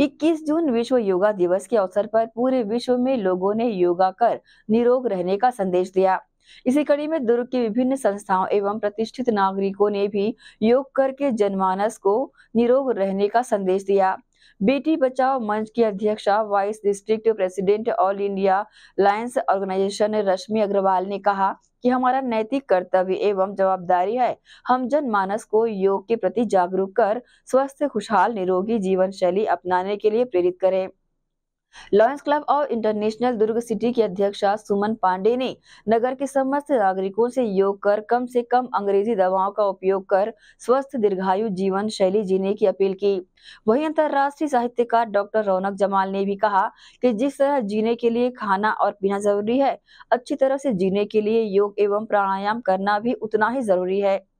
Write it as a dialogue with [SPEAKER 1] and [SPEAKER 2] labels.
[SPEAKER 1] इक्कीस जून विश्व योगा दिवस के अवसर पर पूरे विश्व में लोगों ने योगा कर निरोग रहने का संदेश दिया इसी कड़ी में दुर्ग की विभिन्न संस्थाओं एवं प्रतिष्ठित नागरिकों ने भी योग करके जनमानस को निरोग रहने का संदेश दिया बेटी बचाओ मंच की अध्यक्षा vice district president all India lions organisation Rashmi Agrawal ने कहा कि हमारा नैतिक कर्तव्य एवं जवाबदारी है हम जनमानस को योग के प्रति जागरूक कर स्वस्थ खुशहाल निरोगी जीवन शैली अपनाने के लिए प्रेरित करें lions club of international Durg city की अध्यक्षा सुमन पांडे ने नगर के समस्त नागरिकों से योग कर कम से कम अंग्रेजी दवाओं का उपयोग कर स्वस्थ दीर्घायु जीवन शैली जीने की अपील की वही अंतर्राष्ट्रीय साहित्यकार डॉक्टर रौनक जमाल ने भी कहा कि जिस तरह जीने के लिए खाना और पीना जरूरी है अच्छी तरह से जीने के लिए योग एवं प्राणायाम करना भी उतना ही जरूरी है